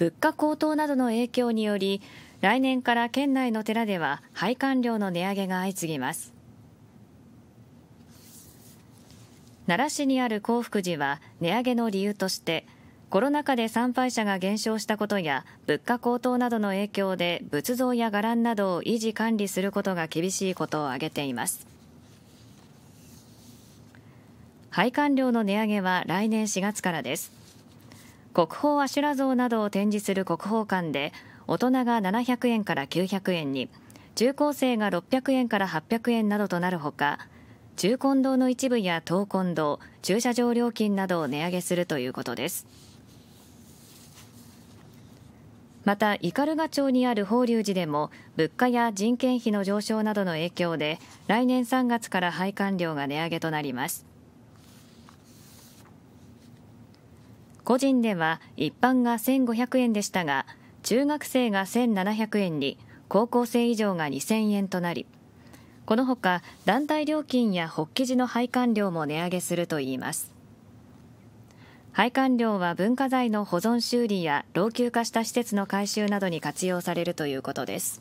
物価高騰などの影響により来年から県内の寺では拝観料の値上げが相次ぎます奈良市にある興福寺は値上げの理由としてコロナ禍で参拝者が減少したことや物価高騰などの影響で仏像や伽藍などを維持管理することが厳しいことを挙げています配管料の値上げは来年4月からです国宝阿修羅像などを展示する国宝館で大人が700円から900円に中高生が600円から800円などとなるほか中金堂の一部や東魂堂駐車場料金などを値上げするということですまた斑鳩町にある法隆寺でも物価や人件費の上昇などの影響で来年3月から拝観料が値上げとなります個人では一般が1500円でしたが中学生が1700円に高校生以上が2000円となりこのほか団体料金や発起時の配管料も値上げするといいます配管料は文化財の保存修理や老朽化した施設の改修などに活用されるということです